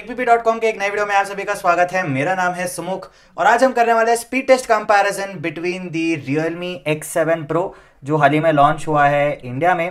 के एक नए वीडियो में आप सभी का स्वागत है मेरा नाम है सुमुख और आज हम करने वाले हैं speed test comparison between the Realme X7 seven pro जो हाल ही में लॉन्च हुआ है इंडिया में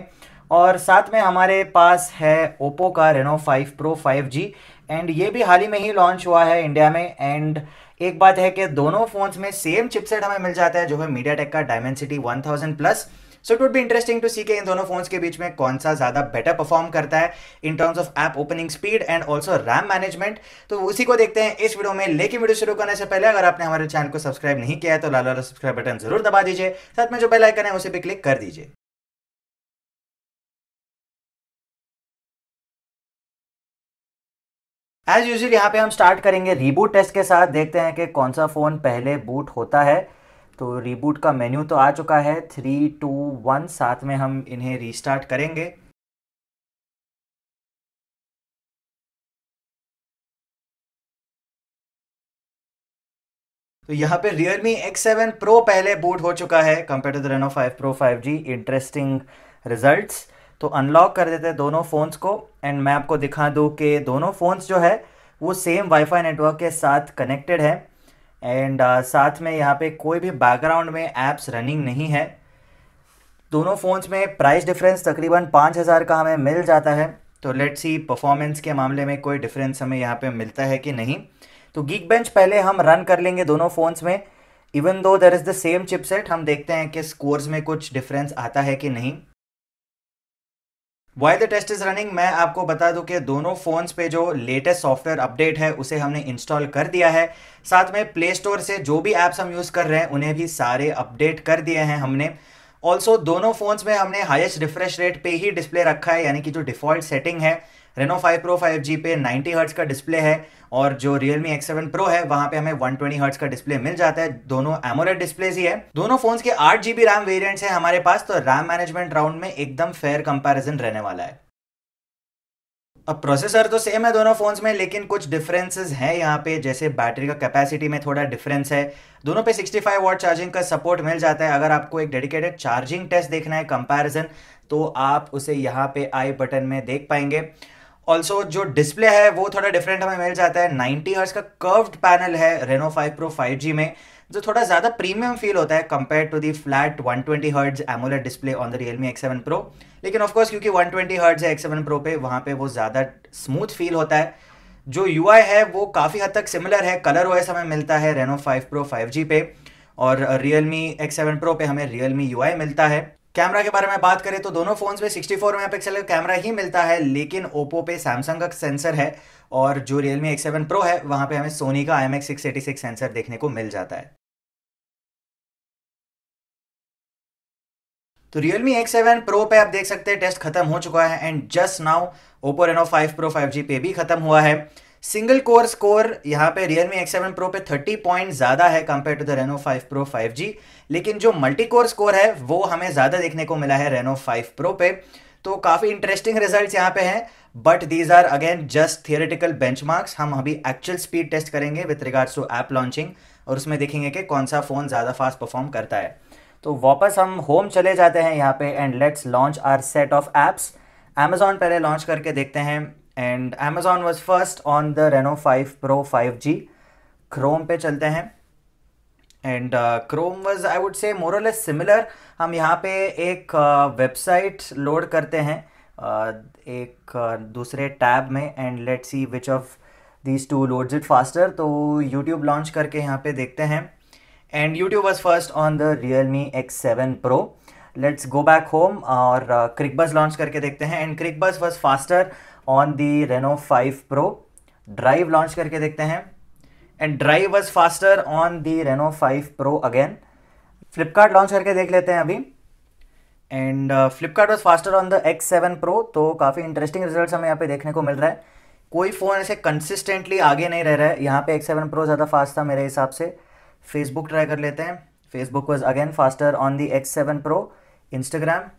और साथ में हमारे पास है ओप्पो का रेनो 5 Pro 5G एंड ये भी हाल ही में ही लॉन्च हुआ है इंडिया में एंड एक बात है कि दोनों फ़ोन्स में सेम चिपसेट हमें मिल जाता है जो है मीडिया का Dimensity one plus so it would भी इंटरेस्टिंग टू सी के इन दोनों फोन्स के बीच में कौन सा ज़्यादा बेटर परफॉर्म करता है in terms of app opening speed and also RAM management तो उसी को देखते हैं इस वीडियो में लेकिन वीडियो शुरू करने से पहले अगर आपने हमारे चैनल को सब्सक्राइब नहीं किया है तो लाल वाला सब्सक्राइब बटन जरूर दबा दीजिए साथ में जो बेल आइकन है उसे भी क्लिक कर दीजिए एज यूजल यहाँ पे हम स्टार्ट करेंगे रीबूट टेस्ट के साथ देखते हैं कि कौन सा फ़ोन पहले बूट होता है तो रीबूट का मेन्यू तो आ चुका है थ्री टू वन साथ में हम इन्हें रीस्टार्ट करेंगे तो यहाँ पे Realme X7 Pro पहले बूट हो चुका है compare to the Reno 5 Pro 5G interesting results तो अनलॉक कर देते हैं दोनों फ़ोन्स को एंड मैं आपको दिखा दूँ कि दोनों फ़ोन्स जो है वो सेम वाईफाई नेटवर्क के साथ कनेक्टेड है एंड uh, साथ में यहाँ पे कोई भी बैकग्राउंड में ऐप्स रनिंग नहीं है दोनों फ़ोन्स में प्राइस डिफरेंस तकरीबन पाँच हज़ार का हमें मिल जाता है तो लेट्स सी परफॉर्मेंस के मामले में कोई डिफरेंस हमें यहाँ पे मिलता है कि नहीं तो गीक बेंच पहले हम रन कर लेंगे दोनों फ़ोन्स में even though there is the same chipset हम देखते हैं कि स्कोर्स में कुछ डिफरेंस आता है कि नहीं why the test is running मैं आपको बता दूं कि दोनों फ़ोन्स पे जो लेटेस्ट सॉफ्टवेयर अपडेट है उसे हमने इंस्टॉल कर दिया है साथ में प्ले स्टोर से जो भी ऐप्स हम यूज़ कर रहे हैं उन्हें भी सारे अपडेट कर दिए हैं हमने ऑल्सो दोनों फ़ोन्स में हमने हाइस्ट रिफ्रेश रेट पे ही डिस्प्ले रखा है यानी कि जो डिफ़ॉल्ट सेटिंग है रेनो 5 प्रो 5G पे 90 हर्ट्स का डिस्प्ले है और जो Realme X7 Pro है वहां पे हमें 120 ट्वेंटी हर्ट्स का डिस्प्ले मिल जाता है दोनों एमोरेट डिस्प्ले ही है दोनों फोन्स के आठ जीबी रैम वेरियंट है हमारे पास तो रैम मैनेजमेंट राउंड में एकदम फेयर कंपेरिजन रहने वाला है अब प्रोसेसर तो सेम है दोनों फ़ोन्स में लेकिन कुछ डिफरेंसेस हैं यहाँ पे जैसे बैटरी का कैपेसिटी में थोड़ा डिफरेंस है दोनों पे 65 वॉट चार्जिंग का सपोर्ट मिल जाता है अगर आपको एक डेडिकेटेड चार्जिंग टेस्ट देखना है कंपैरिजन तो आप उसे यहाँ पे आई बटन में देख पाएंगे ऑल्सो जो डिस्प्ले है वो थोड़ा डिफरेंट हमें मिल जाता है नाइनटी हर्ट्स का कर्व्ड पैनल है Reno five pro five G में जो थोड़ा ज़्यादा प्रीमियम फील होता है compare to the flat one twenty hertz AMOLED display on the Realme X seven pro लेकिन ऑफकोर्स क्योंकि वन ट्वेंटी हर्ड्स है एक्स सेवन प्रो पे वहाँ पे वो ज़्यादा स्मूथ फील होता है जो यू आई है वो काफ़ी हद तक सिमिलर है कलर ओ हमें मिलता है Reno five pro five G पे और Realme X seven pro पे हमें रियल मी यू मिलता है कैमरा के बारे में बात करें तो दोनों फोन्स में 64 मेगापिक्सल का कैमरा ही मिलता है लेकिन ओप्पो पे सैमसंग का सेंसर है और जो रियलमी एक्स सेवन प्रो है वहां पे हमें सोनी का I M X six eighty six sensor देखने को मिल जाता है तो रियलमी X7 Pro पे आप देख सकते हैं टेस्ट खत्म हो चुका है and just now Oppo Reno 5 Pro 5G पे भी खत्म हुआ है सिंगल कोर स्कोर यहाँ पे Realme X seven pro पे 30 पॉइंट ज़्यादा है compare to the Reno 5 pro 5G लेकिन जो मल्टी कोर स्कोर है वो हमें ज़्यादा देखने को मिला है रेनो 5 प्रो पे तो काफ़ी इंटरेस्टिंग रिजल्ट्स यहाँ पे हैं but these are again just benchmarks हम अभी एक्चुअल स्पीड टेस्ट करेंगे with regards to app launching और उसमें देखेंगे कि कौन सा फ़ोन ज़्यादा फास्ट परफॉर्म करता है तो वापस हम होम चले जाते हैं यहाँ पे and let's launch our set of apps Amazon पहले लॉन्च करके देखते हैं and Amazon was first on the Reno five pro five G Chrome पे चलते हैं and Chrome was I would say more or less similar हम यहाँ पे एक वेबसाइट uh, लोड करते हैं uh, एक uh, दूसरे टैब में and let see which of these two loads it faster तो यूट्यूब लॉन्च करके यहाँ पे देखते हैं and YouTube was first on the Realme X seven pro let's go back home और क्रिकबस uh, लॉन्च करके देखते हैं and Cricbuzz was faster on the Reno 5 pro drive launch करके देखते हैं and drive was faster on the Reno 5 pro again Flipkart launch करके देख लेते हैं अभी and Flipkart was faster on the X seven pro तो काफ़ी इंटरेस्टिंग रिजल्ट हमें यहाँ पे देखने को मिल रहा है कोई फ़ोन ऐसे कंसिस्टेंटली आगे नहीं रह रहा है यहाँ पे एक्स सेवन प्रो ज़्यादा फास्ट था मेरे हिसाब से फेसबुक ट्राई कर लेते हैं Facebook was again faster on the X seven pro Instagram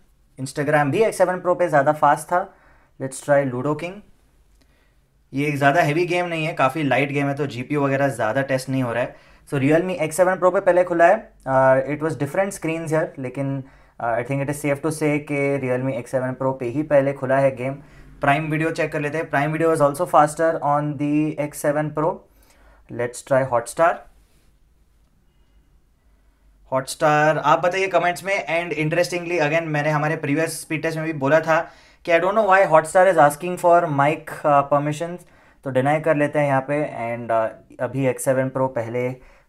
Instagram भी एक्स सेवन प्रो पे ज़्यादा फास्ट था लेट्स ट्राई लूडो किंग ये एक ज़्यादा हैवी गेम नहीं है काफ़ी लाइट गेम है तो जी वगैरह ज़्यादा टेस्ट नहीं हो रहा है so Realme X seven pro पर पहले खुला है इट वॉज डिफरेंट स्क्रीन यार लेकिन I think it is safe to say कि Realme X seven pro पे ही पहले खुला है गेम प्राइम वीडियो चेक कर लेते हैं prime video is also faster on the X seven pro let's try Hotstar Hotstar आप बताइए कमेंट्स में एंड इंटरेस्टिंगली अगेन मैंने हमारे प्रीवियस स्पीड टेस्ट में भी बोला था कि I don't know why Hotstar is asking for mic permission तो डिनाई कर लेते हैं यहाँ पे एंड uh, अभी एक्स सेवन प्रो पहले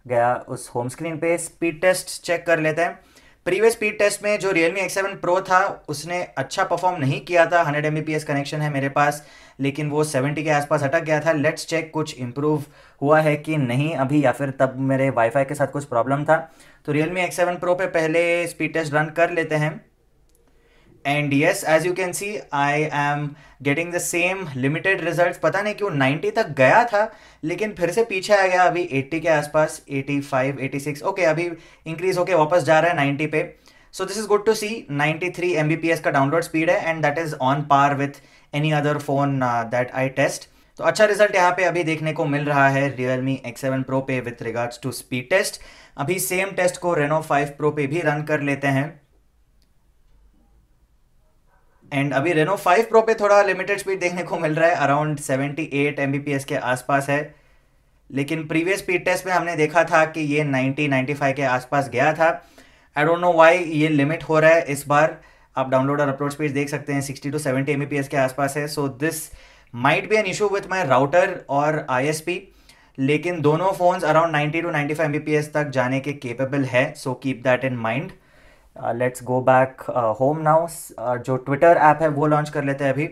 गया उस होम स्क्रीन पे स्पीड टेस्ट चेक कर लेते हैं प्रीवियस स्पीड टेस्ट में जो रियलमी एक्स सेवन प्रो था उसने अच्छा परफॉर्म नहीं किया था हंड्रेड एम कनेक्शन है मेरे पास लेकिन वो सेवेंटी के आसपास अटक गया था लेट्स चेक कुछ इम्प्रूव हुआ है कि नहीं अभी या फिर तब मेरे वाईफाई के साथ कुछ प्रॉब्लम था तो रियलमी एक्स सेवन प्रो पे पहले स्पीड टेस्ट रन कर लेते हैं and yes as you can see I am getting the same limited result पता नहीं क्यों 90 तक गया था लेकिन फिर से पीछे आ गया अभी 80 के आसपास 85 86 ओके okay, अभी इंक्रीज होके वापस जा रहा है 90 पे so this is good to see 93 three M B P S का डाउनलोड स्पीड है and that is on par with any other phone that I test तो अच्छा रिजल्ट यहाँ पे अभी देखने को मिल रहा है Realme X seven pro पे with regards to speed test अभी सेम टेस्ट को रेनो फाइव प्रो पे भी रन कर लेते हैं एंड अभी रेनो फाइव प्रो पे थोड़ा लिमिटेड स्पीड देखने को मिल रहा है अराउंड सेवेंटी एट एम के आसपास है लेकिन प्रीवियस स्पीड टेस्ट में हमने देखा था कि ये नाइन्टी फाइव के आसपास गया था आई डोंट नो वाई ये लिमिट हो रहा है इस बार आप डाउनलोड और अपलोड स्पीड देख सकते हैं सिक्सटी टू सेवेंटी एम के आसपास है so this might be an issue with my router और आई लेकिन दोनों phones around ninety to five M तक जाने के केपेबल है so keep that in mind let's go back home now जो ट्विटर ऐप है वो लॉन्च कर लेते हैं अभी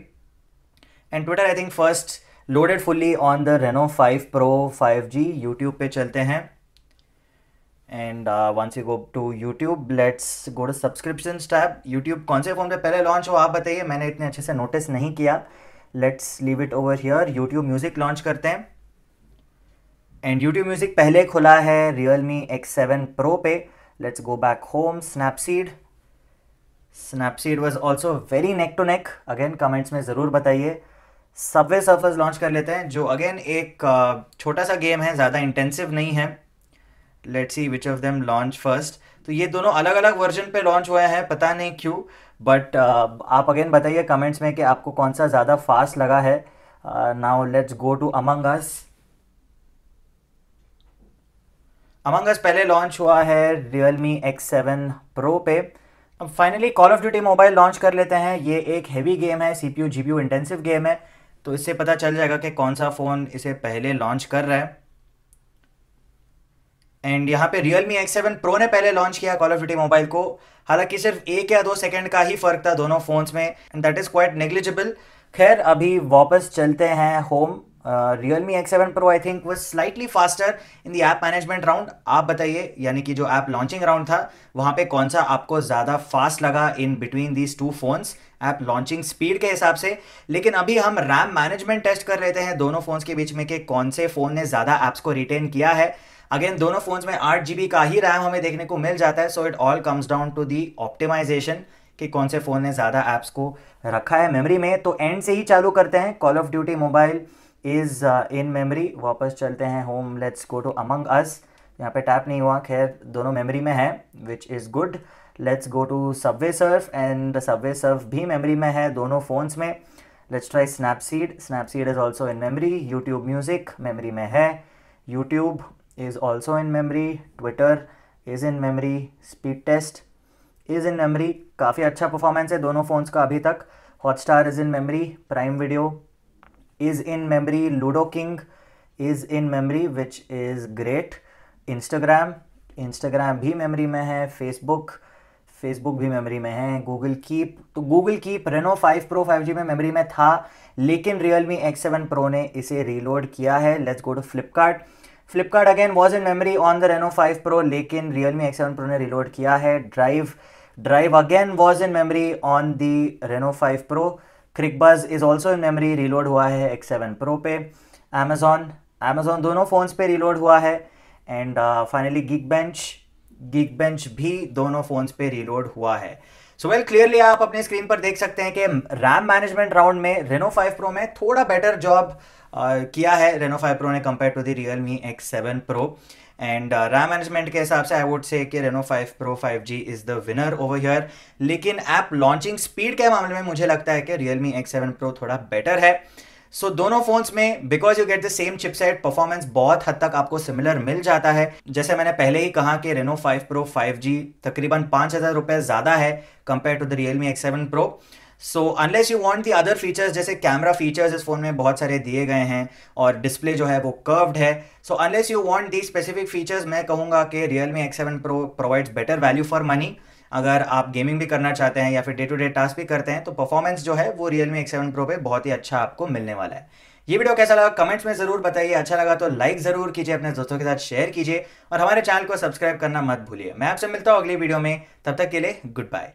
and Twitter I think first loaded fully on the Reno five pro five G YouTube पे चलते हैं and once you go to YouTube let's go to subscription tab YouTube कौन से फ़ोन पे पहले लॉन्च हो आप बताइए मैंने इतने अच्छे से नोटिस नहीं किया let's leave it over here YouTube music launch करते हैं एंड यूट्यूब म्यूज़िक पहले खुला है Realme X seven pro पे Let's go back home. Snapseed. Snapseed was also very neck to neck. Again comments mein zarur bataiye subway surfers launch kar lete hain jo again ek uh, छोटा sa game hai zyada intensive nahi hai let's see which of them launch first तो ये दोनों अलग अलग version पे launch हुआ है पता नहीं क्यों बट uh, आप अगेन बताइए कमेंट्स में कि आपको कौन सा ज़्यादा फास्ट लगा है now let's go to Among Us Among Us पहले लॉन्च हुआ है Realme X seven pro पे अब finally Call of Duty mobile launch कर लेते हैं ये एक हैवी गेम है C P U G P U intensive game है तो इससे पता चल जाएगा कि कौन सा फ़ोन इसे पहले लॉन्च कर रहा है एंड यहाँ पे Realme X seven pro ने पहले लॉन्च किया कॉल ऑफ ड्यूटी मोबाइल को हालांकि सिर्फ एक या दो सेकंड का ही फ़र्क था दोनों फ़ोन्स में and that is quite negligible खैर अभी वापस चलते हैं home Realme X seven pro I think वो slightly faster in the app management round आप बताइए यानी कि जो ऐप लॉन्चिंग राउंड था वहाँ पे कौन सा आपको ज़्यादा फास्ट लगा in between these two phones app launching speed के हिसाब से लेकिन अभी हम रैम मैनेजमेंट टेस्ट कर रहे हैं दोनों फ़ोन्स के बीच में कि कौन से फ़ोन ने ज़्यादा ऐप्स को रिटेन किया है अगेन दोनों फ़ोन्स में आठ जी का ही रैम हमें देखने को मिल जाता है so it all comes down to the optimization कि कौन से फ़ोन ने ज़्यादा ऐप्स को रखा है मेमोरी में तो एंड से ही चालू करते हैं Call of Duty mobile is in memory वापस चलते हैं home let's go to Among Us यहाँ पे टैप नहीं हुआ खैर दोनों मेमोरी में है which is good let's go to Subway Surf and Subway Surf भी मेमोरी में है दोनों फ़ोन्स में let's try Snapseed Snapseed is also in memory YouTube music memory में है YouTube is also in memory Twitter is in memory speed test is in memory काफ़ी अच्छा performance है दोनों फ़ोन्स का अभी तक Hotstar is in memory Prime Video is in memory ludo king is in memory which is great instagram instagram भी memory में है facebook फेसबुक भी मेमोरी में है गूगल कीप तो Google Keep Reno 5 pro 5G में मेमोरी में था लेकिन रियलमी एक्स सेवन प्रो ने इसे रीलोड किया है let's go to Flipkart Flipkart again was in memory on the Reno 5 pro लेकिन रियलमी एक्स सेवन प्रो ने रीलोड किया है Drive Drive again was in memory on the Reno 5 pro Cricbuzz is also in memory reload हुआ है X seven pro पे Amazon Amazon दोनों phones पे reload हुआ है and finally Geekbench Geekbench भी दोनों फ़ोन्स पे रीलोड हुआ है सो वेल क्लियरली आप अपने स्क्रीन पर देख सकते हैं कि रैम मैनेजमेंट राउंड में रेनो फाइव प्रो में थोड़ा बेटर जॉब uh, किया है रेनो फाइव प्रो ने compare to the Realme X seven pro and RAM management के हिसाब से आई वुड से कि Reno 5 pro 5G is the winner over here लेकिन ऐप लॉन्चिंग स्पीड के मामले में मुझे लगता है कि Realme X seven pro थोड़ा बेटर है सो so, दोनों फोन्स में because you get the same chipset performance बहुत हद तक आपको सिमिलर मिल जाता है जैसे मैंने पहले ही कहा कि रेनो फाइव प्रो जी तकरीबन पाँच हज़ार रुपये ज़्यादा है compare to the Realme X seven pro so unless you want the other features जैसे कैमरा फीचर्स इस फ़ोन में बहुत सारे दिए गए हैं और डिस्प्ले जो है वो कर्व्ड है so unless you want the specific features मैं कहूँगा कि Realme X seven pro provides better value for money अगर आप गेमिंग भी करना चाहते हैं या फिर डे टू डे टास्क भी करते हैं तो परफॉर्मेंस जो है वो Realme X seven pro पर बहुत ही अच्छा आपको मिलने वाला है ये वीडियो कैसा लगा कमेंट्स में ज़रूर बताइए अच्छा लगा तो लाइक ज़रूर कीजिए अपने दोस्तों के साथ शेयर कीजिए और हमारे चैनल को सब्सक्राइब करना मत भूलिए मैं आपसे मिलता हूँ अगली वीडियो में तब तक के लिए गुड बाय